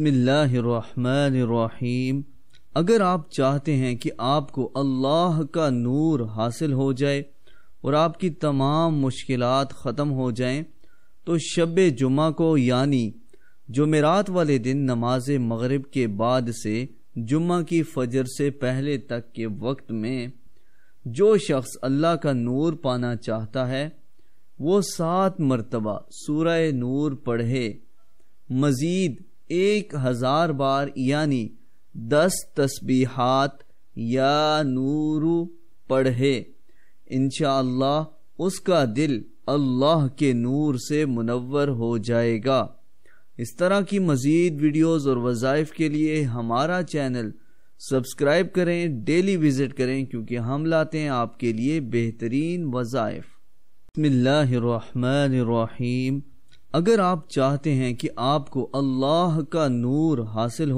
बसमिल्लाम अगर आप चाहते हैं कि आपको अल्लाह का नूर हासिल हो जाए और आपकी तमाम मुश्किल ख़त्म हो जाएं, तो शब जुमा को यानी जुमेरात वाले दिन नमाज मग़रब के बाद से जुम्मा की फजर से पहले तक के वक्त में जो शख्स अल्लाह का नूर पाना चाहता है वो सात मरतबा सूर नूर पढ़े मज़ीद एक हजार बार यानी दस तस्बीहात या नूरु पढ़े इनशाला उसका दिल अल्लाह के नूर से मुनवर हो जाएगा इस तरह की मज़ीद वीडियोस और वज़ाइफ के लिए हमारा चैनल सब्सक्राइब करें डेली विज़िट करें क्योंकि हम लाते हैं आपके लिए बेहतरीन वज़ाइफ बसमीम अगर आप चाहते हैं कि आपको अल्लाह का नूर हासिल हो